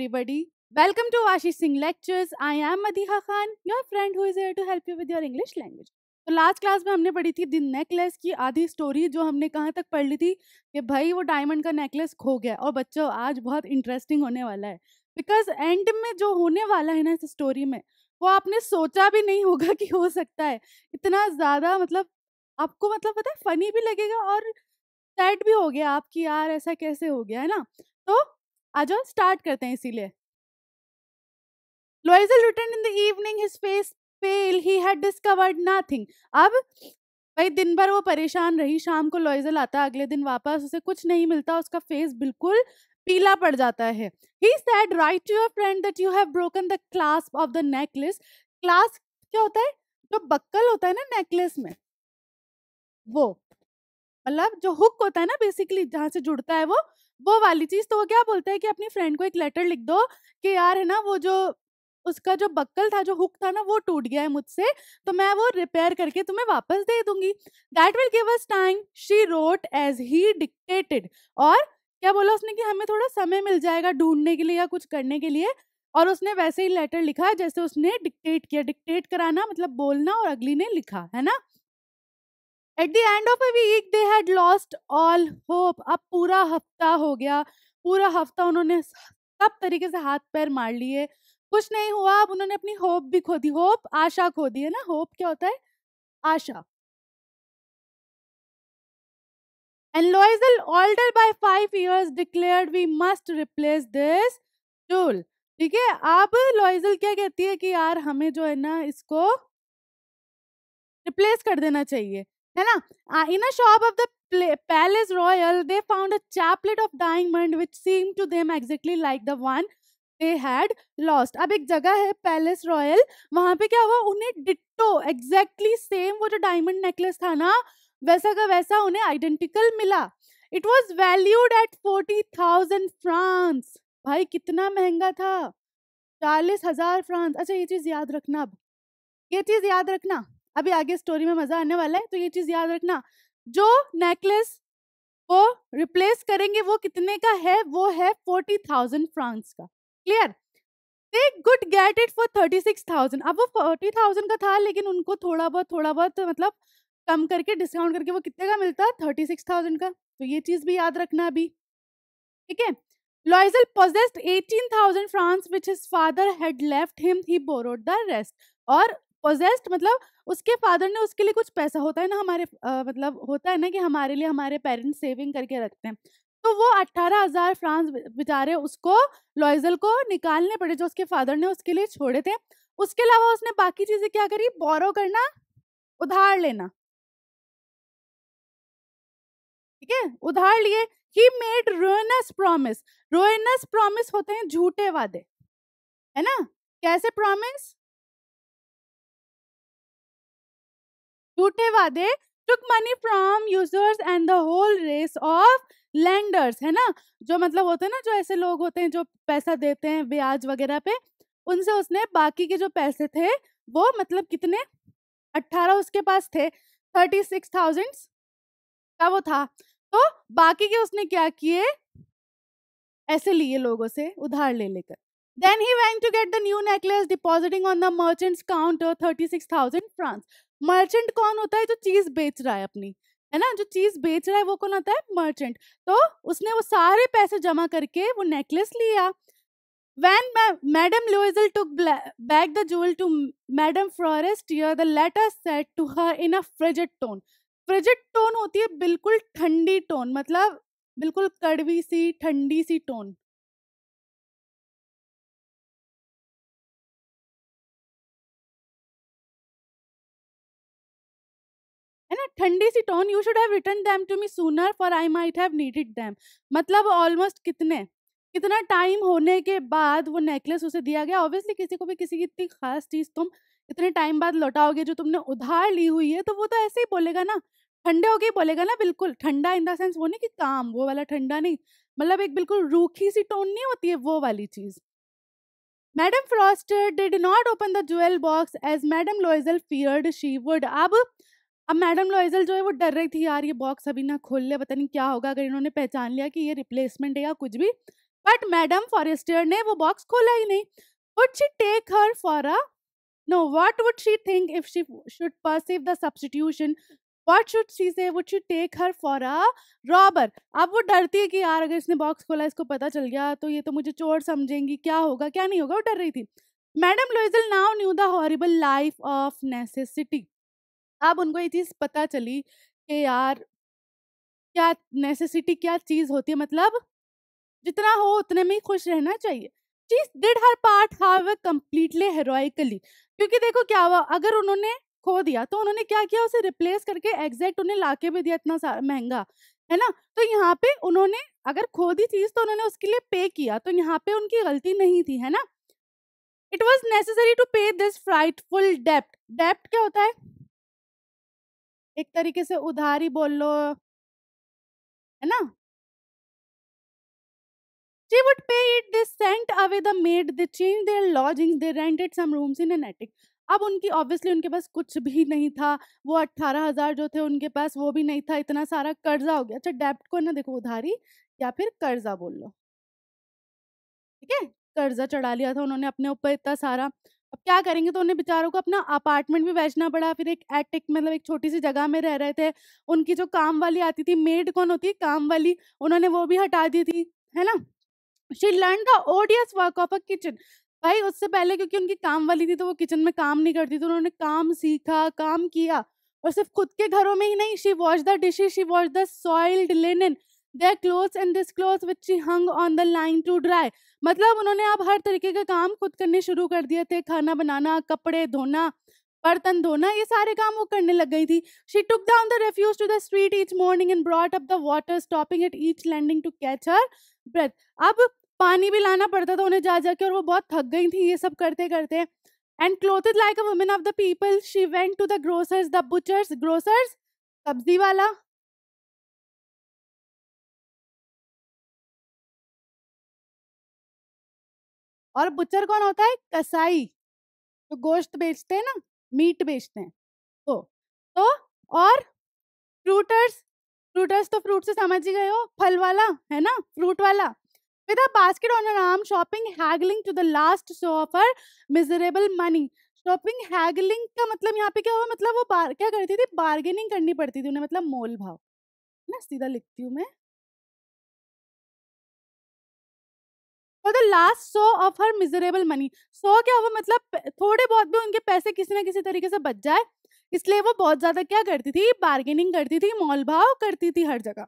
everybody. Welcome to Ashish Singh Lectures. I am Madiha Khan, your friend who is here to help you with your English language. तो last class में हमने पढ़ी थी दिन necklace की आधी story जो हमने कहाँ तक पढ़ ली थी कि भाई वो डायमंड का नेकलेस खो गया और बच्चों आज बहुत इंटरेस्टिंग होने वाला है बिकॉज एंड में जो होने वाला है ना इस स्टोरी में वो आपने सोचा भी नहीं होगा कि हो सकता है इतना ज़्यादा मतलब आपको मतलब पता है फनी भी लगेगा और सैड भी हो गया आपकी यार ऐसा कैसे हो गया है ना तो आ जाओ स्टार्ट करते हैं इसीलिए Loisel return in the evening his face pale he had discovered nothing अब भाई दिन भर वो परेशान रही शाम को लोइजल आता अगले दिन वापस उसे कुछ नहीं मिलता उसका फेस बिल्कुल पीला पड़ जाता है he said write to your friend that you have broken the clasp of the necklace class क्या होता है जो बक्कल होता है ना नेकलेस में वो मतलब जो हुक होता है ना बेसिकली जहां से जुड़ता है वो वो वाली चीज तो वो क्या बोलता है कि अपनी फ्रेंड को एक लेटर लिख दो कि यार है ना वो जो उसका जो बक्कल था जो हुक था ना वो टूट गया है मुझसे तो मैं वो रिपेयर करके तुम्हें वापस दे दूंगी that will give us time she wrote as he dictated और क्या बोला उसने कि हमें थोड़ा समय मिल जाएगा ढूंढने के लिए या कुछ करने के लिए और उसने वैसे ही लेटर लिखा जैसे उसने डिक्टेट किया डिक्टेट कराना मतलब बोलना और अगली ने लिखा है ना at the end of a week they had lost all hope अब पूरा हफ्ता हो गया पूरा हफ्ता उन्होंने सब तरीके से हाथ पैर मार लिए कुछ नहीं हुआ अब उन्होंने अपनी होप भी खो दी होप आशा खो दी है ना होप क्या होता है आशा And Loisel, altered by five years, declared we must replace this jewel ठीक है अब लॉइजल क्या कहती है कि यार हमें जो है ना इसको रिप्लेस कर देना चाहिए है ना इन uh, in a shop of the palace royal they found a chaplet of diamond which seemed to them exactly like the one they had अब एक जगह है पैलेस रॉयल वहां पे क्या हुआ उन्हें डिट्टो एग्जैक्टली सेम वो जो डायमंड नेकलेस था ना वैसा का वैसा उन्हें आइडेंटिकल मिला it was valued at forty thousand francs भाई कितना महंगा था चालीस हजार फ्रांस अच्छा ये चीज याद रखना अब ये चीज याद रखना अभी आगे स्टोरी में मजा आने वाला है तो ये चीज याद रखना जो नेकलेस वो रिप्लेस करेंगे वो कितने का है वो है फोर्टी थाउजेंड फ्रांस का clear they could get it for thirty six thousand अब वो फोर्टी थाउजेंड का था लेकिन उनको थोड़ा बहुत थोड़ा बहुत मतलब कम करके डिस्काउंट करके वो कितने का मिलता है थर्टी सिक्स थाउजेंड का तो ये चीज भी याद रखना अभी ठीक है Loisel possessed eighteen thousand francs which his father had left him he borrowed the rest और पोजेस्ट मतलब उसके फादर ने उसके लिए कुछ पैसा होता है ना हमारे आ, मतलब होता है ना कि हमारे लिए हमारे पेरेंट्स सेविंग करके रखते हैं तो वो अट्ठारह हजार फ्रांस बेचारे उसको लॉयजल को निकालने पड़े जो उसके फादर ने उसके लिए छोड़े थे उसके अलावा उसने बाकी चीजें क्या करी बोरो करना उधार लेना ठीक है उधार लिए he made ruinous promise ruinous promise होते हैं झूठे वादे है ना कैसे प्रॉमिस झूठे वादे took money from users and the whole race of lenders है ना जो मतलब होते हैं ना जो ऐसे लोग होते हैं जो पैसा देते हैं ब्याज वगैरह पे उनसे उसने बाकी के जो पैसे थे वो मतलब कितने अट्ठारह उसके पास थे थर्टी सिक्स थाउजेंड का वो था तो बाकी के उसने क्या किए ऐसे लिए लोगों से उधार ले लेकर then he went to get the new necklace depositing on the merchant's counter thirty six thousand francs merchant कौन होता है जो चीज बेच रहा है अपनी है ना जो चीज बेच रहा है वो कौन होता है मर्चेंट तो उसने वो सारे पैसे जमा करके वो नेकलेस लिया when Madame Loisel took back the jewel to Madame Forestier the latter said to her in a frigid tone frigid tone होती है बिल्कुल ठंडी टोन मतलब बिल्कुल कड़वी सी ठंडी सी टोन है ना ठंडी सी tone you should have return them to me sooner for I might have needed them मतलब ऑलमोस्ट कितने कितना टाइम होने के बाद वो नेकलेस उसे दिया गया ऑब्वियसली किसी को भी किसी की इतनी खास चीज़ तुम इतने टाइम बाद लौटाओगे जो तुमने उधार ली हुई है तो वो तो ऐसे ही बोलेगा ना ठंडे हो गई बोलेगा ना बिल्कुल ठंडा इन द सेंस वो नहीं कि काम वो वाला ठंडा नहीं मतलब एक बिल्कुल रूखी सी टोन नहीं होती है वो वाली चीज़ Madame Forestier did not open the jewel box as Madame Loisel feared she would अब अब मैडम लोइजल जो है वो डर रही थी यार ये बॉक्स अभी ना खोल ले पता नहीं क्या होगा अगर इन्होंने पहचान लिया कि ये रिप्लेसमेंट है या कुछ भी बट मैडम फॉरेस्टियर ने वो बॉक्स खोला ही नहीं would she take her for a no what would she think if she should perceive the substitution what should she say would she take her for a robber अब वो डरती है कि यार अगर इसने बॉक्स खोला इसको पता चल गया तो ये तो मुझे चोर समझेंगी क्या होगा क्या नहीं होगा वो डर रही थी Madame Loisel now knew the horrible life of necessity अब उनको ये चीज़ पता चली कि यार क्या नेसेसिटी क्या चीज़ होती है मतलब जितना हो उतने में ही खुश रहना चाहिए she did her part how completely heroically क्योंकि देखो क्या हुआ अगर उन्होंने खो दिया तो उन्होंने क्या किया उसे रिप्लेस करके एग्जैक्ट उन्हें लाके भी दिया इतना महंगा है ना तो यहाँ पे उन्होंने अगर खो दी चीज तो उन्होंने उसके लिए पे किया तो यहाँ पे उनकी गलती नहीं थी है ना इट वॉज नेसेसरी टू पे दिस फ्राइटफुल डेप्ट डेप्ट क्या होता है एक तरीके से उधारी बोल लो है ना She would pay it. They sent away the maid. They changed their lodgings. They rented some rooms in an attic. अब उनकी ऑब्वियसली उनके पास कुछ भी नहीं था वो अट्ठारह हज़ार जो थे उनके पास वो भी नहीं था इतना सारा कर्जा हो गया अच्छा डेप्ट को ना देखो उधारी या फिर कर्जा बोल लो ठीक है कर्जा चढ़ा लिया था उन्होंने अपने ऊपर इतना सारा अब क्या करेंगे तो उन्हें बेचारों को अपना अपार्टमेंट भी बेचना पड़ा फिर एक एटिक मतलब एक छोटी सी जगह में रह रहे थे उनकी जो काम वाली आती थी मेड कौन होती है काम वाली उन्होंने वो भी हटा दी थी है ना she learn the odious work of a kitchen भाई उससे पहले क्योंकि उनकी काम वाली थी तो वो किचन में काम नहीं करती तो उन्होंने काम सीखा काम किया और सिर्फ खुद के घरों में ही नहीं she wash the dishes she wash the soiled linen their cloth and this cloth which she hung on the line to dry मतलब उन्होंने अब हर तरीके का काम खुद करने शुरू कर दिए थे खाना बनाना कपड़े धोना बर्तन धोना ये सारे काम वो करने लग गई थी she took down the refuse to the street each morning and brought up the water stopping at each landing to catch her breath अब पानी भी लाना पड़ता था उन्हें जा जाके और वो बहुत थक गई थी ये सब करते करते and clothed like a women of the people she went to the grocers the butchers grocers सब्जी वाला और बुचर कौन होता है कसाई जो तो गोश्त बेचते हैं ना मीट बेचते हैं तो तो और फ्रूटर्स फ्रूटर्स तो फ्रूट से समझ ही गए हो फल वाला है ना फ्रूट वाला with a basket on her arm, shopping, haggling to the last show of her miserable money. Shopping haggling का मतलब यहाँ पे क्या हुआ मतलब वो बार क्या करती थी बार्गेनिंग करनी पड़ती थी उन्हें मतलब मोल भाव ना सीधा लिखती हूँ मैं for the last sou of her miserable money so क्या हुआ मतलब थोड़े बहुत भी उनके पैसे किसी ना किसी तरीके से बच जाए इसलिए वो बहुत ज्यादा क्या करती थी बार्गेनिंग करती थी मोल भाव करती थी हर जगह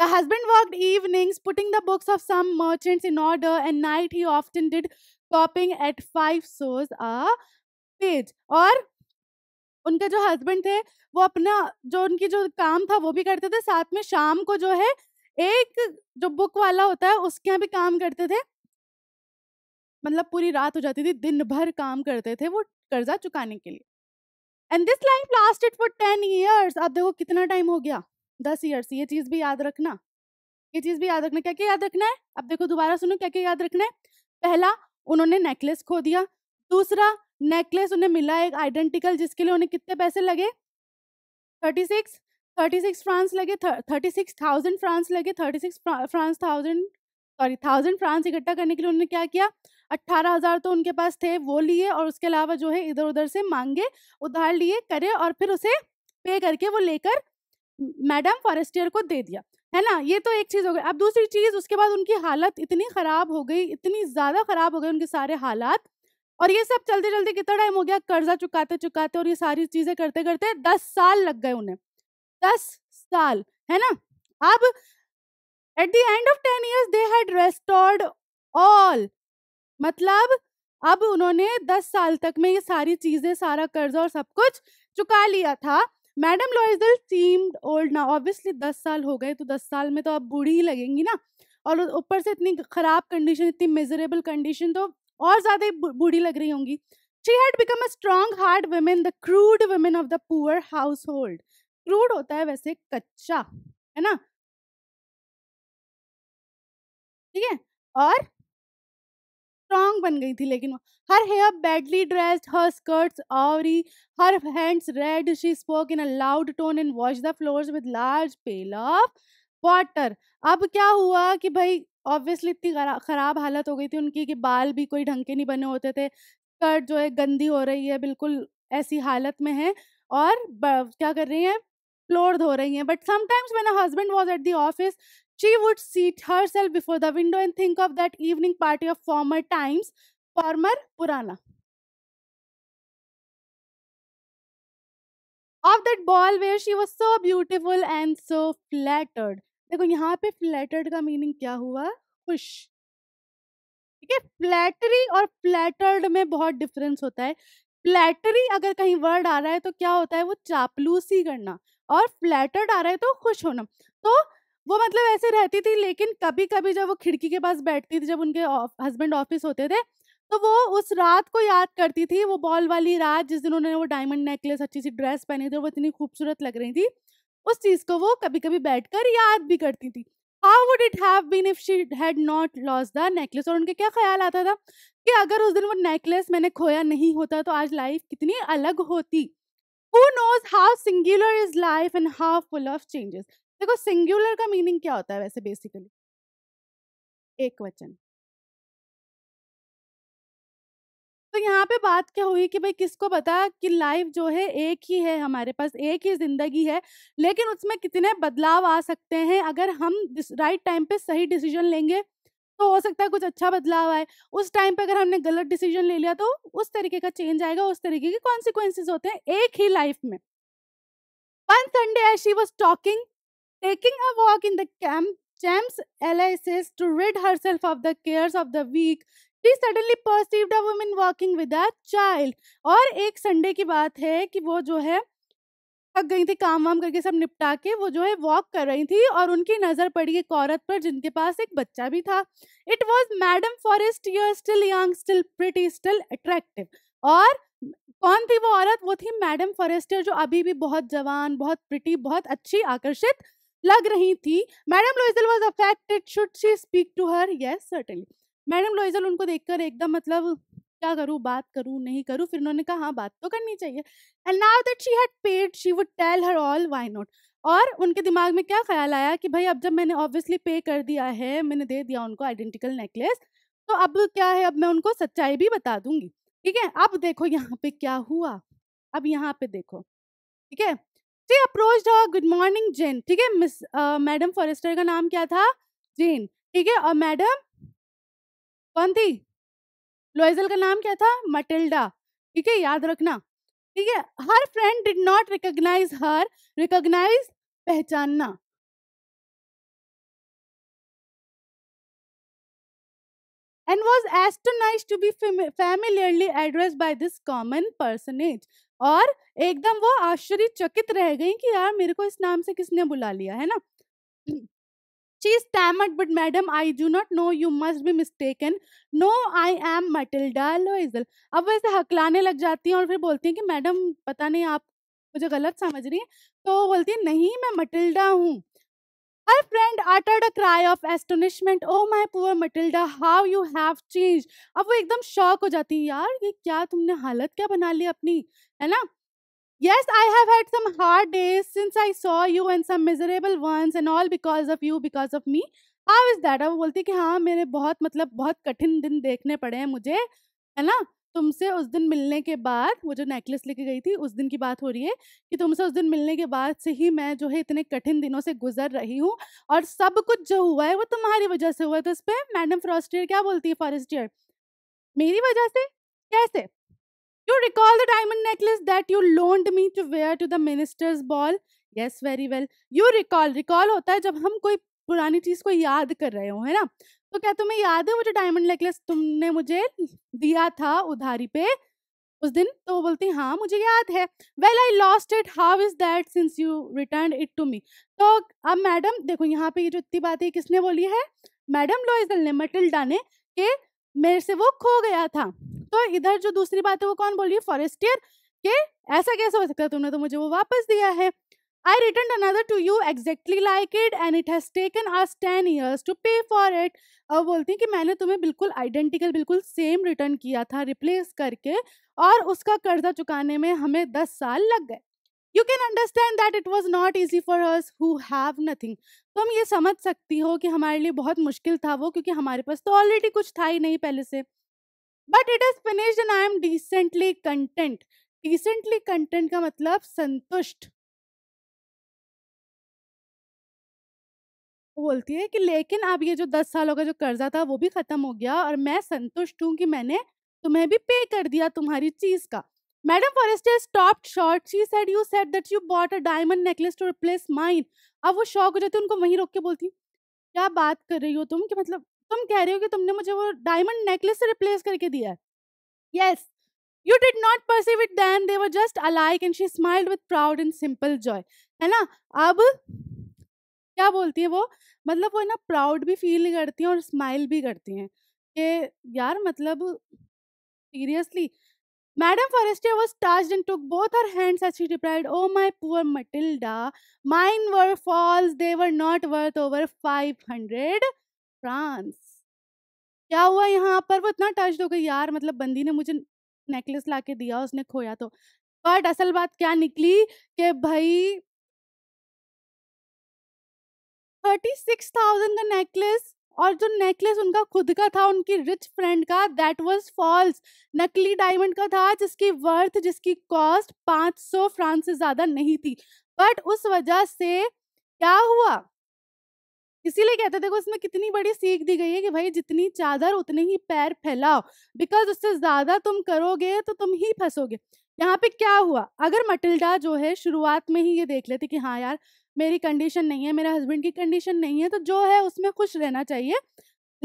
the husband worked evenings, putting the books of some merchants in order and night he often did copying at five sous a page और उनके जो हस्बैंड थे वो अपना जो उनकी जो काम था वो भी करते थे साथ में शाम को जो है एक जो बुक वाला होता है उसके यहाँ भी काम करते थे मतलब पूरी रात हो जाती थी दिन भर काम करते थे वो कर्जा चुकाने के लिए and this life lasted for ten years अब देखो कितना टाइम हो गया दस ईयर्स ये चीज़ भी याद रखना ये चीज़ भी याद रखना क्या क्या याद रखना है अब देखो दोबारा सुनो क्या क्या याद रखना है पहला उन्होंने नेकलेस खो दिया दूसरा नेकलेस उन्हें मिला एक आइडेंटिकल जिसके लिए उन्हें कितने पैसे लगे thirty six thirty six francs लगे थर्टी सिक्स थाउजेंड फ्रांस लगे thirty six francs thousand sorry thousand francs इकट्ठा करने के लिए उन्होंने क्या किया अट्ठारह हज़ार तो उनके पास थे वो लिए और उसके अलावा जो है इधर उधर से मांगे उधार लिए करे और फिर उसे पे करके वो लेकर मैडम फॉरेस्टियर को दे दिया है ना ये तो एक चीज़ हो गई अब दूसरी चीज़ उसके बाद उनकी हालत इतनी ख़राब हो गई इतनी ज़्यादा ख़राब हो गई उनके सारे हालात और ये सब चलते चलते कितना टाइम हो गया कर्जा चुकाते चुकाते और ये सारी चीज़ें करते करते दस साल लग गए उन्हें दस साल है ना अब at the end of ten years they had restored all मतलब अब उन्होंने दस साल तक में ये सारी चीजें सारा कर्जा और सब कुछ चुका लिया था मैडम लॉइजल सीम्ड ओल्ड ना ऑब्वियसली दस साल हो गए तो दस साल में तो अब बूढ़ी ही लगेंगी ना और ऊपर से इतनी खराब कंडीशन इतनी मेजरेबल कंडीशन तो और ज्यादा बूढ़ी लग रही होंगी she had become a strong hard women the crude women of the poor household crude होता है वैसे कच्चा है ना ठीक है और स्ट्रॉन्ग बन गई थी लेकिन her hair badly dressed her skirts और her hands red she spoke in a loud tone and wash the floors with large pail of water अब क्या हुआ कि भाई ऑब्वियसली इतनी ख़राब हालत हो गई थी उनकी कि बाल भी कोई ढंग के नहीं बने होते थे स्कर्ट जो है गंदी हो रही है बिल्कुल ऐसी हालत में है और क्या कर रही हैं फ्लोर धो रही हैं but sometimes when husband was at the office she would seat self before the window and think of that evening party of former times former पुराना of that ball where she was so beautiful and so flattered देखो यहाँ पे flattered का meaning क्या हुआ खुश ठीक है फ्लैटरी और फ्लैटर्ड में बहुत डिफरेंस होता है फ्लैटरी अगर कहीं वर्ड आ रहा है तो क्या होता है वो चापलूसी करना और फ्लैटर्ड आ रहा है तो खुश होना तो वो मतलब ऐसे रहती थी लेकिन कभी कभी जब वो खिड़की के पास बैठती थी जब उनके हस्बैंड ऑफिस होते थे तो वो उस रात को याद करती थी वो बॉल वाली रात जिस दिन उन्होंने वो डायमंड नेकलेस अच्छी सी ड्रेस पहनी थी वो इतनी खूबसूरत लग रही थी उस चीज़ को वो कभी कभी बैठ कर याद भी करती थी how would it have been if she had not loss the necklace और उनके क्या ख्याल आता था कि अगर उस दिन वो नेकलेस मैंने खोया नहीं होता तो आज लाइफ कितनी अलग होती who knows how singular is life and how full of changes देखो सिंगुलर का मीनिंग क्या होता है वैसे बेसिकली एक वचन तो यहाँ पे बात क्या हुई कि भाई किसको पता कि लाइफ जो है एक ही है हमारे पास एक ही जिंदगी है लेकिन उसमें कितने बदलाव आ सकते हैं अगर हम राइट टाइम पे सही डिसीजन लेंगे तो हो सकता है कुछ अच्छा बदलाव आए उस टाइम पे अगर हमने गलत डिसीजन ले लिया तो उस तरीके का चेंज आएगा उस तरीके के कॉन्सिक्वेंसेज होते हैं एक ही लाइफ में one Sunday she was talking taking a walk in the Champs Elysees to rid herself of the cares of the week she suddenly perceived a women walking with a child और एक Sunday की बात है कि वो जो है थक गई थी काम वाम करके सब निपटा के वो जो है वॉक कर रही थी और उनकी नज़र पड़ी एक औरत पर जिनके पास एक बच्चा भी था it was Madame Forestier still young still pretty still attractive और कौन थी वो औरत वो थी मैडम फॉरेस्टर जो अभी भी बहुत जवान बहुत प्रिटी बहुत अच्छी आकर्षित लग रही थी Madame Loisel was affected should she speak to her yes certainly Madame Loisel उनको देखकर एकदम मतलब क्या करूँ बात करूँ नहीं करूँ फिर उन्होंने कहा हाँ बात तो करनी चाहिए and now that she had paid she would tell her all why not और उनके दिमाग में क्या ख्याल आया कि भाई अब जब मैंने ऑब्वियसली पे कर दिया है मैंने दे दिया उनको आइडेंटिकल नेकलेस तो अब क्या है अब मैं उनको सच्चाई भी बता दूंगी ठीक है अब देखो यहाँ पे क्या हुआ अब यहाँ पे देखो ठीक है जी अप्रोच गुड मॉर्निंग जेन ठीक है मिस मैडम फॉरेस्टर का नाम क्या था जेन ठीक है और मैडम कौन थी लोइजल का नाम क्या था मटिल्डा ठीक है याद रखना ठीक है her friend did not recognize her recognize पहचानना and was astonished to be familiarly addressed by this common personage और एकदम वो आश्चर्यचकित रह गई कि यार मेरे को इस नाम से किसने बुला लिया है ना She stammered, But madam, I do not know. You must be mistaken. No, I am Matilda Loisel. अब वैसे हकलाने लग जाती हैं और फिर बोलती हैं कि मैडम पता नहीं आप मुझे गलत समझ रही हैं तो बोलती हैं नहीं मैं मटिल्डा हूँ Her friend uttered a cry of astonishment. Oh my poor Matilda, how you have changed. अब वो एकदम शॉक हो जाती है यार ये क्या तुमने हालत क्या बना ली अपनी है ना Yes, I have had some hard days since I saw you and some miserable ones and all because of you, because of me. How is that? वो बोलती है कि हाँ मेरे बहुत मतलब बहुत कठिन दिन देखने पड़े हैं मुझे है ना तुमसे उस दिन मिलने के बाद वो जो नेकलेस लेके गई थी उस दिन की बात हो रही है कि तुमसे उस दिन मिलने के बाद से ही मैं जो है इतने कठिन दिनों से गुजर रही हूँ और सब कुछ जो हुआ है वो तुम्हारी वजह से हुआ है तो इस पर मैडम फॉरेस्टियर क्या बोलती है फॉरेस्टियर मेरी वजह से कैसे You recall the diamond necklace that you loaned me to wear to the minister's ball? Yes, very well. You recall. Recall होता है जब हम कोई पुरानी चीज को याद कर रहे हो है ना तो क्या तुम्हें याद है वो जो डायमंड नेकलेस तुमने मुझे दिया था उधारी पे उस दिन तो वो बोलती हाँ मुझे याद है well I lost it how is that since you return it to me तो अब मैडम देखो यहाँ पे ये जो इतनी बात है किसने बोली है मैडम लॉइजल ने मटिल्डा ने के मेरे से वो खो गया था तो इधर जो दूसरी बात है वो कौन बोल रही है फॉरेस्टियर के ऐसा कैसे हो सकता है तुमने तो मुझे वो वापस दिया है I return another to you exactly like it and it has taken us ten years to pay for it अब बोलती हैं कि मैंने तुम्हें बिल्कुल आइडेंटिकल बिल्कुल सेम रिटर्न किया था रिप्लेस करके और उसका कर्जा चुकाने में हमें दस साल लग गए you can understand that it was not easy for us who have nothing तुम ये समझ सकती हो कि हमारे लिए बहुत मुश्किल था वो क्योंकि हमारे पास तो ऑलरेडी कुछ था ही नहीं पहले से but it is finished and I am decently content decently content का मतलब संतुष्ट बोलती है कि लेकिन अब ये जो दस सालों का जो कर्जा था वो भी खत्म हो गया और मैं संतुष्ट हूँ कि मैंने तुम्हें भी पे कर दिया तुम्हारी चीज का madam Forest stop short she said you said that you bought a diamond necklace to replace mine अब वो शौक हो जाती है उनको वहीं रोक के बोलती क्या बात कर रही हो तुम कि मतलब तुम कह रहे हो कि तुमने मुझे वो डायमंड नेकलेस से रिप्लेस करके दिया है yes you did not perceive it then they were just alike and she smiled with proud and simple joy है ना अब क्या बोलती है वो मतलब वो है ना प्राउड भी फील करती हैं और स्माइल भी करती हैं कि यार मतलब seriously madam Madam was touch and took both are hands एच she deprived oh my poor Mathilde mine were false they were not worth over five hundred francs क्या हुआ यहाँ पर वो इतना टच हो गई यार मतलब बंदी ने मुझे नेकलेस ला के दिया उसने खोया तो बट असल बात क्या निकली कि भाई थर्टी सिक्स थाउजेंड का नेकलेस और जो नेकलेस उनका खुद का था उनकी रिच फ्रेंड का दैट वाज फॉल्स नकली डायमंड का था जिसकी वर्थ जिसकी कॉस्ट सौ फ्रांस से ज़्यादा नहीं थी बट उस वजह से क्या हुआ इसीलिए कहते देखो इसमें कितनी बड़ी सीख दी गई है कि भाई जितनी चादर उतने ही पैर फैलाओ बिकॉज उससे ज्यादा तुम करोगे तो तुम ही फंसोगे यहाँ पे क्या हुआ अगर मटिल्डा जो है शुरुआत में ही ये देख लेते कि हाँ यार मेरी कंडीशन नहीं है मेरे हस्बैंड की कंडीशन नहीं है तो जो है उसमें खुश रहना चाहिए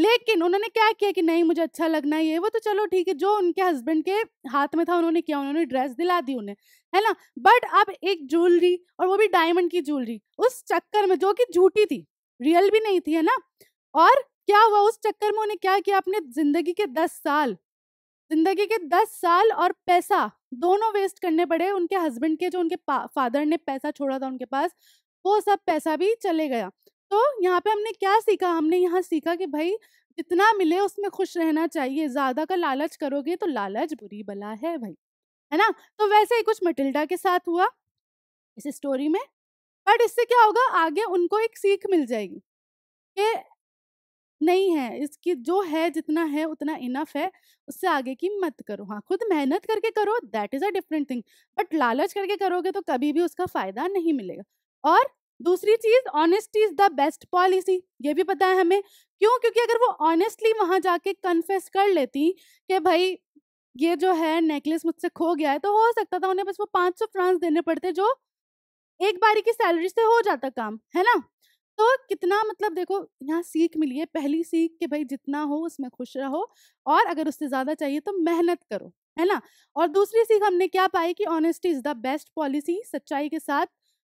लेकिन उन्होंने क्या किया कि नहीं मुझे अच्छा लगना ये वो तो चलो ठीक है जो उनके हस्बैंड के हाथ में था उन्होंने किया उन्होंने ड्रेस दिला दी उन्हें है ना बट अब एक ज्वेलरी और वो भी डायमंड की ज्वेलरी उस चक्कर में जो कि झूठी थी रियल भी नहीं थी है ना और क्या हुआ उस चक्कर में उन्हें क्या किया अपने जिंदगी के दस साल जिंदगी के दस साल और पैसा दोनों वेस्ट करने पड़े उनके हस्बैंड के जो उनके फादर ने पैसा छोड़ा था उनके पास वो सब पैसा भी चले गया तो यहाँ पे हमने क्या सीखा हमने यहाँ सीखा कि भाई जितना मिले उसमें खुश रहना चाहिए ज्यादा का लालच करोगे तो लालच बुरी बला है भाई है ना तो वैसे ही कुछ मटिल्डा के साथ हुआ इस स्टोरी में बट इससे क्या होगा आगे उनको एक सीख मिल जाएगी कि नहीं है इसकी जो है जितना है उतना इनफ है उससे आगे की मत करो हाँ खुद मेहनत करके करो that is a different thing but लालच करके करोगे तो कभी भी उसका फ़ायदा नहीं मिलेगा और दूसरी चीज honesty is the best policy ये भी पता है हमें क्यों क्योंकि अगर वो ऑनेस्टली वहाँ जाके कन्फेस कर लेती कि भाई ये जो है नेकलेस मुझसे खो गया है तो हो सकता था उन्हें बस वो पाँच सौ फ्रांस देने पड़ते जो एक बारी की सैलरी से हो जाता काम है ना तो कितना मतलब देखो यहाँ सीख मिली है पहली सीख कि भाई जितना हो उसमें खुश रहो और अगर उससे ज़्यादा चाहिए तो मेहनत करो है ना और दूसरी सीख हमने क्या पाई कि honesty is the best policy सच्चाई के साथ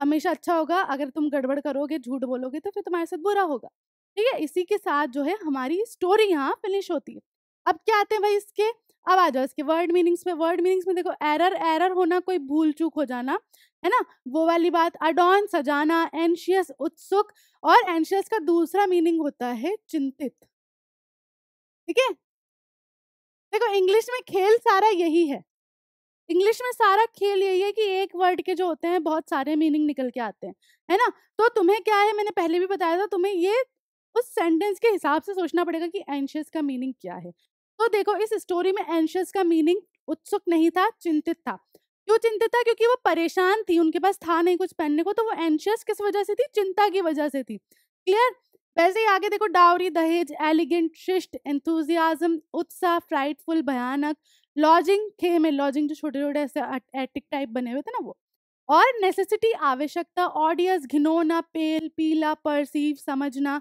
हमेशा अच्छा होगा अगर तुम गड़बड़ करोगे झूठ बोलोगे तो फिर तुम्हारे साथ बुरा होगा ठीक है इसी के साथ जो है हमारी स्टोरी यहाँ फिनिश होती है अब क्या आते हैं भाई इसके अब आ जाओ इसके वर्ड मीनिंग्स में वर्ड मीनिंग्स में देखो एरर एरर होना कोई भूल चूक हो जाना है ना वो वाली बात अडॉन सजाना एंशियस उत्सुक और एंशियस का दूसरा मीनिंग होता है चिंतित ठीक है देखो इंग्लिश में खेल सारा यही है इंग्लिश में सारा खेल यही है कि एक वर्ड के जो होते हैं बहुत सारे मीनिंग निकल के आते हैं है ना तो तुम्हें क्या है मैंने पहले भी बताया था तुम्हें ये उस सेंटेंस के हिसाब से सोचना पड़ेगा कि एंशियस का मीनिंग क्या है तो देखो इस स्टोरी में एंशियस का मीनिंग उत्सुक नहीं था चिंतित था क्यों चिंतित था क्योंकि वो परेशान थी उनके पास था नहीं कुछ पहनने को तो वो एंशियस किस वजह से थी चिंता की वजह से थी क्लियर वैसे ही आगे देखो डावरी दहेज एलिगेंट शिष्ट एंथुजियाजम उत्साह फ्राइटफुल भयानक लॉजिंग खेम है लॉजिंग जो छोटे छोटे ऐसे एटिक टाइप बने हुए थे ना वो और नेसेसिटी आवश्यकता ऑडियस घिनोना पेल पीला परसीव समझना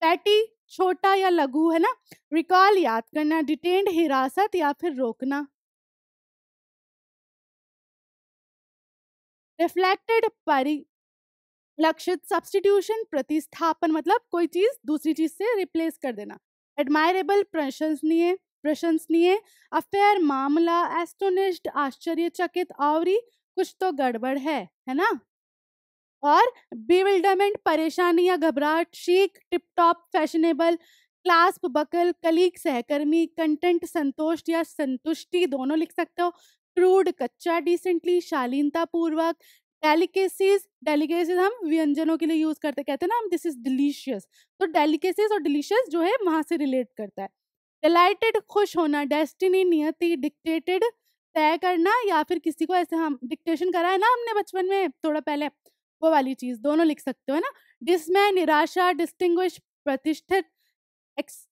पैटी छोटा या लघु है ना रिकॉल याद करना डिटेंड हिरासत या फिर रोकना रिफ्लेक्टेड परि लक्षित सब्सटीट्यूशन प्रतिस्थापन मतलब कोई चीज दूसरी चीज से रिप्लेस कर देना एडमायरेबल प्रशंसनीय प्रशंसनीय अफेयर मामला एस्टोनिस्ड आश्चर्यचकित और कुछ तो गड़बड़ है है ना और bewilderment परेशानी या घबराहट chic tip top fashionable clasp buckle colleague सहकर्मी कंटेंट संतोष या संतुष्टि दोनों लिख सकते हो क्रूड कच्चा डिसेंटली शालीनता पूर्वक डेलीकेसीज डेलीकेसीज हम व्यंजनों के लिए यूज करते कहते हैं ना हम दिस इज डिलीशियस तो डेलीकेसीज और डिलीशियस जो है वहां से रिलेट करता है डिलाइटेड खुश होना डेस्टिनी नियति डिक्टेटेड तय करना या फिर किसी को ऐसे हम डिक्टेशन करा है ना हमने बचपन में थोड़ा पहले वो वाली चीज दोनों लिख सकते हो ना जिसमें निराशा डिस्टिंग प्रतिष्ठित एक्सटेटिक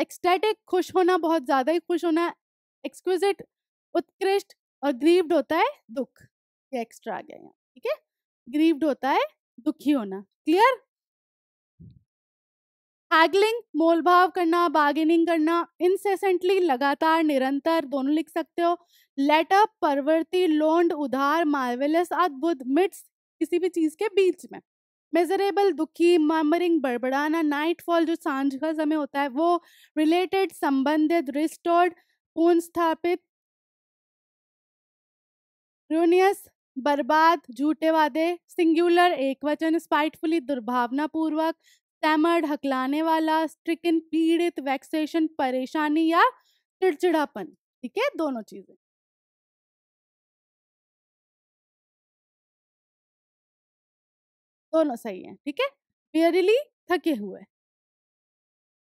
एक्सटैटिक खुश होना बहुत ज्यादा ही खुश होना एक्सक्विजिट उत्कृष्ट और ग्रीव्ड होता है दुख ये एक्स्ट्रा आ गया यहाँ ठीक है ग्रीव्ड होता है दुखी होना क्लियर हैगलिंग मोलभाव करना बार्गेनिंग करना इनसेसेंटली लगातार निरंतर दोनों लिख सकते हो लेटअप परवर्ती लोन्ड उधार मार्वेलस अद्भुत मिट्स किसी भी चीज़ के बीच में मेजरेबल दुखी मर्मरिंग बड़बड़ाना नाइटफॉल जो सांझ का समय होता है वो रिलेटेड संबंधित रिस्टोर्ड पुनस्थापित रूनियस बर्बाद झूठे वादे सिंगुलर एक वचन स्पाइटफुली दुर्भावनापूर्वक सैमर्ड हकलाने वाला स्ट्रिकन पीड़ित वैक्सेशन परेशानी या चिड़चिड़ापन ठीक है दोनों चीजें दोनों सही है ठीक है बियरली थके हुए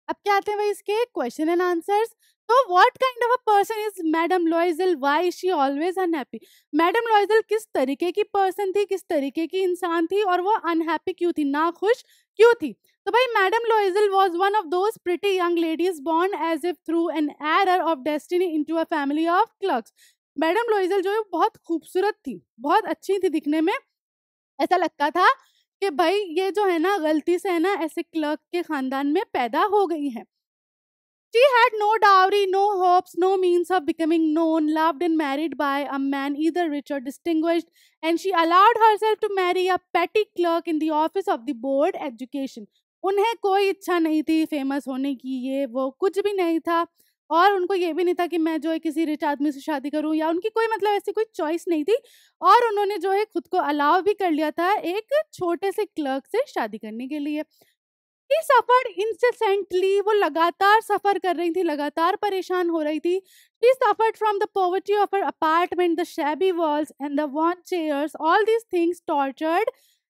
अब क्या आते हैं भाई इसके क्वेश्चन एंड आंसर्स तो what kind of a person is madam Loisel why she always unhappy madam Loisel किस तरीके की पर्सन थी किस तरीके की इंसान थी और वो अनहैप्पी क्यों थी ना खुश क्यों थी तो भाई madam Loisel was one of those pretty young ladies born as if through an error of destiny in a family of clerks madam Loisel जो है बहुत खूबसूरत थी बहुत अच्छी थी दिखने में ऐसा लगता था कि भाई ये जो है ना गलती से है ना ऐसे क्लर्क के खानदान में पैदा हो गई है She had no dowry, no hopes, no means of becoming known, loved, and married by a man either rich or distinguished, and she allowed herself to marry a petty clerk in the office of the board education. उन्हें कोई इच्छा नहीं थी famous होने की ये वो कुछ भी नहीं था और उनको ये भी नहीं था कि मैं जो है किसी रिच आदमी से शादी करूं या उनकी कोई मतलब ऐसी कोई चॉइस नहीं थी और उन्होंने जो है खुद को अलाव भी कर लिया था एक छोटे से क्लर्क से शादी करने के लिए ये सफर इंसेसेंटली वो लगातार सफर कर रही थी लगातार परेशान हो रही थी she suffered from the poverty of her apartment the shabby walls and the worn chairs all these things tortured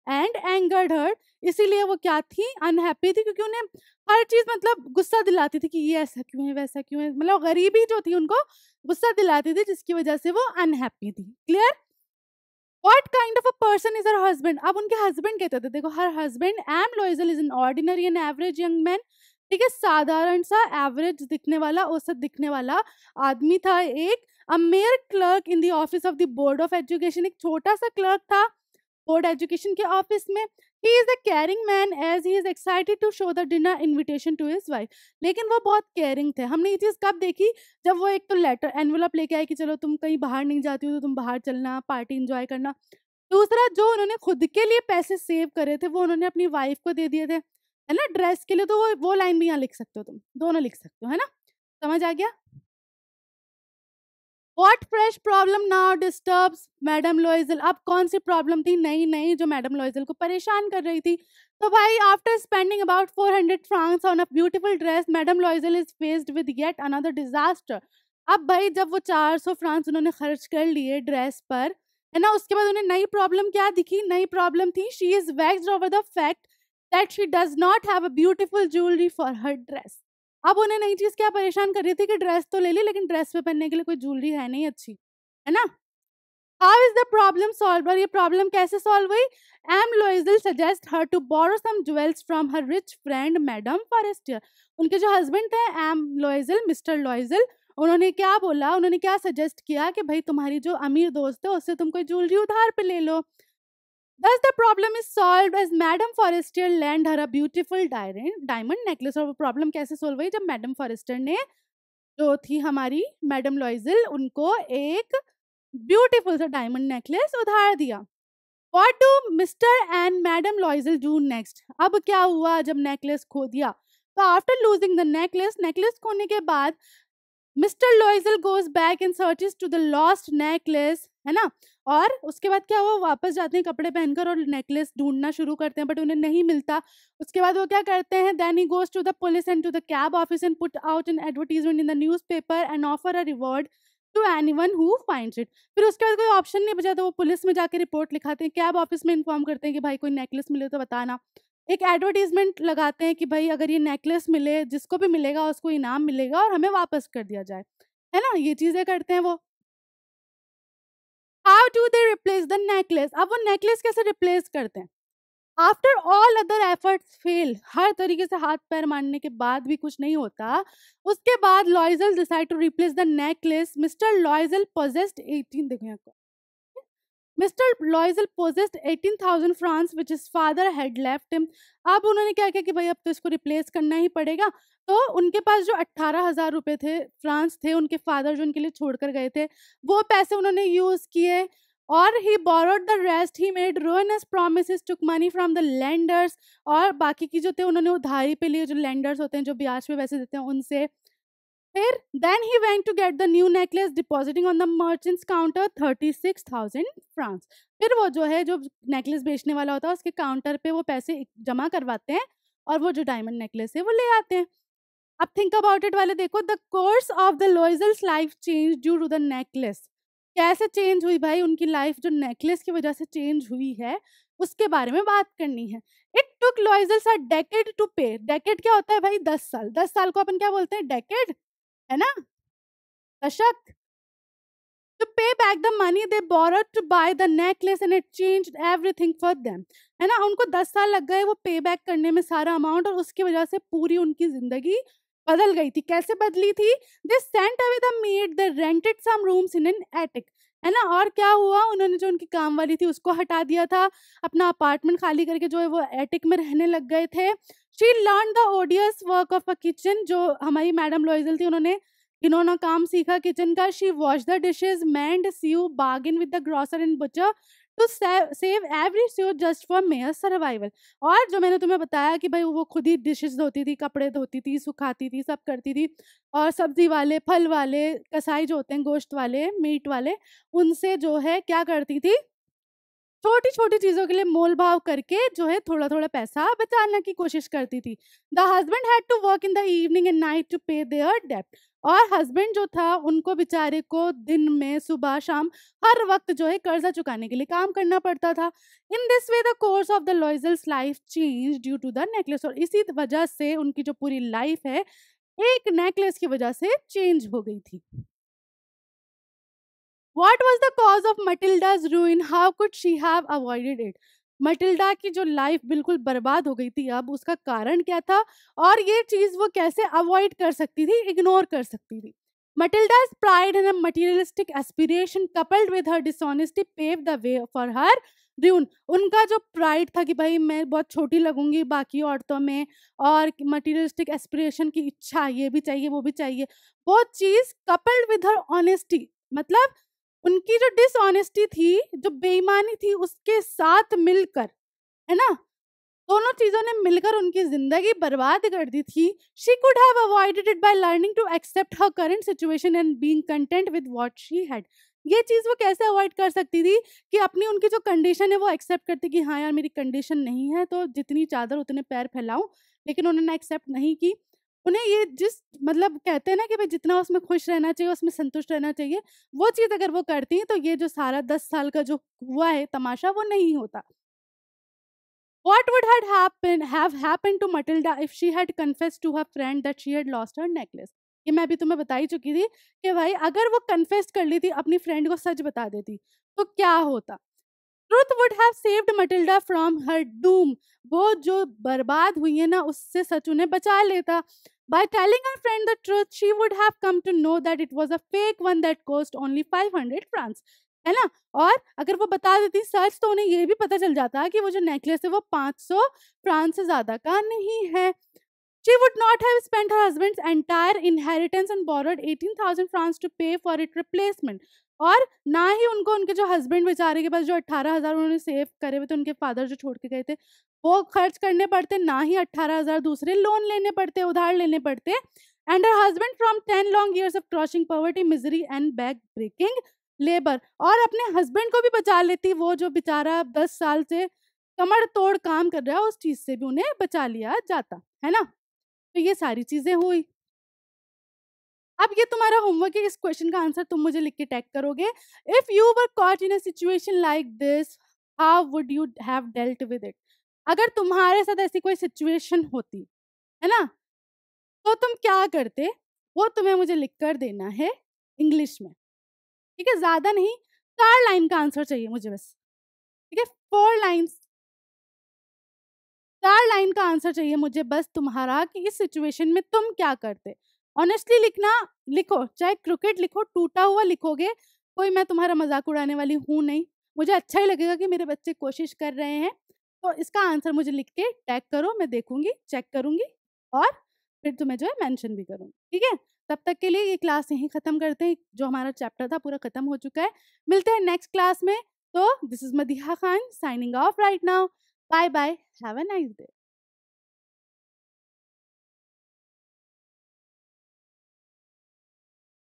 and angered her इसीलिए वो क्या थी अनहैप्पी थी क्योंकि उन्हें हर चीज़ मतलब गुस्सा दिलाती थी कि ये ऐसा क्यों है वैसा क्यों है मतलब गरीबी जो थी उनको गुस्सा दिलाती थी जिसकी वजह से वो अनहैप्पी थी clear what kind of a person is her husband अब उनके हस्बैंड कहते थे देखो her husband M Loisel is an ordinary and average young man ठीक है साधारण सा एवरेज दिखने वाला औसत दिखने वाला आदमी था एक a mere clerk in the office of the board of education एक छोटा सा क्लर्क था बोर्ड एजुकेशन के ऑफिस में he is a caring man as he is excited to show the dinner invitation to his wife लेकिन वो बहुत caring थे हमने ये चीज़ कब देखी जब वो एक तो लेटर एनवलप लेके आए कि चलो तुम कहीं बाहर नहीं जाती हो तो तुम बाहर चलना पार्टी इंजॉय करना दूसरा जो उन्होंने खुद के लिए पैसे सेव करे थे वो उन्होंने अपनी वाइफ को दे दिए थे है ना ड्रेस के लिए तो वो वो लाइन भी यहाँ लिख सकते हो तुम दोनों लिख सकते हो है ना समझ आ गया what fresh problem now disturb madam Loisel अब कौन सी प्रॉब्लम थी नई नई जो मैडम लोइजल को परेशान कर रही थी तो भाई after spending about four hundred francs on a beautiful dress madam Loisel is faced with yet another disaster अब भाई जब वो चार सौ फ्रांस उन्होंने खर्च कर लिए ड्रेस पर है ना उसके बाद उन्हें नई प्रॉब्लम क्या दिखी नई प्रॉब्लम थी she is vexed over the fact that she does not have a beautiful jewellery for her dress अब उन्हें नई चीज क्या परेशान कर रही थी कि ड्रेस तो ले ली लेकिन ड्रेस पे पहनने के लिए कोई ज्वेलरी है नहीं अच्छी है ना how is the problem solve और ये प्रॉब्लम कैसे सॉल्व हुई M Loisel suggest her to borrow some jewels from her rich friend madam Forest उनके जो हस्बैंड थे एम लोइजल मिस्टर लोइजल उन्होंने क्या बोला उन्होंने क्या सजेस्ट किया कि भाई तुम्हारी जो अमीर दोस्त है उससे तुम कोई ज्वेलरी उधार पे ले लो Thus, the problem is solved as Madam Forrester lent her a beautiful diamond necklace. और वो problem कैसे solve हुई जब Madam Forrester ने जो थी हमारी Madam Loisel उनको एक beautiful सा diamond necklace उधार दिया What do Mr. and Madam Loisel do next? अब क्या हुआ जब necklace खो दिया तो after losing the necklace necklace खोने के बाद mister Loisel goes back in searches to the lost necklace है ना और उसके बाद क्या हुआ वापस जाते हैं कपड़े पहनकर और नेकलेस ढूंढना शुरू करते हैं बट उन्हें नहीं मिलता उसके बाद वो क्या करते हैं then he goes to the police and to the cab office and put out an advertisement in the newspaper and offer a reward to anyone who find it फिर उसके बाद कोई ऑप्शन नहीं बचा तो वो police में जाकर रिपोर्ट लिखाते हैं कैब ऑफिस में इन्फॉर्म करते हैं कि भाई कोई नेकलेस मिले तो बताना एक एडवर्टीजमेंट लगाते हैं कि भाई अगर ये नेकलेस मिले जिसको भी मिलेगा उसको इनाम मिलेगा और हमें वापस कर दिया जाए है ना ये चीजें करते हैं वो how do they replace the necklace अब वो नेकलेस कैसे रिप्लेस करते हैं after all other efforts fail हर तरीके से हाथ पैर मारने के बाद भी कुछ नहीं होता उसके बाद Loisel decide to replace the necklace mister Loisel possessed eighteen देखो यहाँ mister possessed possessed thousand francs which is father had left him अब उन्होंने क्या किया कि भाई अब तो इसको रिप्लेस करना ही पड़ेगा तो उनके पास जो अट्ठारह हज़ार रुपये थे फ्रांस थे उनके फादर जो उनके लिए छोड़ कर गए थे वो पैसे उन्होंने यूज़ किए और he borrowed the rest he made ruinous promise took money from the lenders और बाकी की जो थे उन्होंने उधारी पे लिए जो लैंडर्स होते हैं जो ब्याज पे पैसे देते हैं उनसे फिर then he went to get the new necklace depositing on the merchant's counter thirty six thousand francs फिर वो जो है जो नेकलेस बेचने वाला होता है उसके काउंटर पे वो पैसे जमा करवाते हैं और वो जो डायमंड नेकलेस है वो ले आते हैं अब थिंक अबाउट इट वाले देखो the course of the Loisels life change due to the necklace कैसे चेंज हुई भाई उनकी लाइफ जो नेकलेस की वजह से चेंज हुई है उसके बारे में बात करनी है it took Loisels a decade to pay decade क्या होता है भाई दस साल दस साल को अपन क्या बोलते हैं डेकेड है ना Kashak to pay back the money they borrowed to buy the necklace and it changed everything for them है ना उनको दस साल लग गए वो पे बैक करने में सारा अमाउंट और उसकी वजह से पूरी उनकी जिंदगी बदल गई थी कैसे बदली थी they sent away the maid they rented some rooms in an attic है ना और क्या हुआ उन्होंने जो उनकी काम वाली थी उसको हटा दिया था अपना अपार्टमेंट खाली करके जो है वो एटिक में रहने लग गए थे she learn the odious work of a kitchen जो हमारी मैडम लोइजल थी उन्होंने इन्होंने काम सीखा किचन का she wash the dishes mend sieve bargain with the grocer and butcher to save every suit just for mere survival और जो मैंने तुम्हें बताया कि भाई वो खुद ही डिशेज धोती थी कपड़े धोती थी सुखाती थी सब करती थी और सब्जी वाले फल वाले कसाई जो होते हैं गोश्त वाले मीट वाले उनसे जो है क्या करती थी छोटी छोटी चीज़ों के लिए मोल भाव करके जो है थोड़ा थोड़ा पैसा बचाने की कोशिश करती थी the husband had to work in the evening and night to pay their डेप्ट और हस्बैंड जो था उनको बेचारे को दिन में सुबह शाम हर वक्त जो है कर्जा चुकाने के लिए काम करना पड़ता था in this way the course of the Loisels life change due to the necklace और इसी वजह से उनकी जो पूरी लाइफ है एक नेकलेस की वजह से चेंज हो गई थी what was the of Matilda's ruin how could she have avoided it Matilda की जो लाइफ बिल्कुल बर्बाद हो गई थी अब उसका कारण क्या था और ये चीज़ वो कैसे अवॉइड कर सकती थी इग्नोर कर सकती थी Mathilde's pride and materialistic aspiration coupled with her dishonesty pave the way for her ruin उनका जो प्राइड था कि भाई मैं बहुत छोटी लगूंगी बाकी औरतों में और मटीरियलिस्टिक एस्पिरेशन की इच्छा ये भी चाहिए वो भी चाहिए वो चीज़ कपल्ड विद हर ऑनेस्टी मतलब उनकी जो डिसऑनेस्टी थी जो बेईमानी थी उसके साथ मिलकर है ना दोनों चीजों ने मिलकर उनकी जिंदगी बर्बाद कर दी थी she could have avoided it by learning to accept her current situation and being content with what she had ये चीज़ वो कैसे अवॉइड कर सकती थी कि अपनी उनकी जो कंडीशन है वो एक्सेप्ट करती कि हाँ यार मेरी कंडीशन नहीं है तो जितनी चादर उतने पैर फैलाऊं लेकिन उन्होंने एक्सेप्ट नहीं की उन्हें ये जिस मतलब कहते हैं ना कि भाई जितना उसमें खुश रहना चाहिए उसमें संतुष्ट रहना चाहिए वो चीज़ अगर वो करती हैं तो ये जो सारा दस साल का जो हुआ है तमाशा वो नहीं होता what would happen to Mathilde if she had confess to her friend that she had lost her necklace ये मैं अभी तुम्हें बता ही चुकी थी कि भाई अगर वो कन्फेस कर ली थी अपनी फ्रेंड को सच बता देती तो क्या होता truth would have saved Mathilde from her doom वो जो बर्बाद हुई है ना उससे सच उन्हें बचा लेता by telling her friend the truth she would have come to know that it was a fake one that cost only 500 francs है ना और अगर वो बता देती सच तो उन्हें ये भी पता चल जाता कि वो जो नेकलेस है वो 500 फ्रांस से ज्यादा का नहीं है She would not have spent her husband's entire inheritance and borrowed 18,000 francs to pay for its replacement. और ना ही उनको उनके जो हस्बैंड बेचारे के पास जो अट्ठारह हज़ार उन्होंने सेव करे हुए थे उनके फादर जो छोड़ के गए थे वो खर्च करने पड़ते ना ही अट्ठारह हज़ार दूसरे लोन लेने पड़ते उधार लेने पड़ते and her husband from ten long years of crossing poverty misery and back breaking labour और अपने हस्बैंड को भी बचा लेती वो जो बेचारा दस साल से कमर तोड़ काम कर रहा है उस चीज़ से भी उन्हें बचा लिया जाता है ना तो ये सारी चीज़ें हुई अब ये तुम्हारा होमवर्क है इस क्वेश्चन का आंसर तुम मुझे लिख के टैग करोगे if you were caught in situation like this how would you have dealt with it अगर तुम्हारे साथ ऐसी कोई सिचुएशन होती है ना तो तुम क्या करते वो तुम्हें मुझे लिख कर देना है इंग्लिश में ठीक है ज़्यादा नहीं चार लाइन का आंसर चाहिए मुझे बस ठीक है फोर लाइन्स चार लाइन का आंसर चाहिए मुझे बस तुम्हारा कि इस सिचुएशन में तुम क्या करते ऑनेस्टली लिखना लिखो चाहे क्रिकेट लिखो टूटा हुआ लिखोगे कोई मैं तुम्हारा मजाक उड़ाने वाली हूँ नहीं मुझे अच्छा ही लगेगा कि मेरे बच्चे कोशिश कर रहे हैं तो इसका आंसर मुझे लिख के टैग करो मैं देखूंगी चेक करूंगी और फिर तुम्हें जो है मेंशन भी करूंगी ठीक है तब तक के लिए ये क्लास यहीं ख़त्म करते हैं जो हमारा चैप्टर था पूरा ख़त्म हो चुका है मिलते हैं नेक्स्ट क्लास में तो this is Madiha Khan signing off right now bye bye have a nice day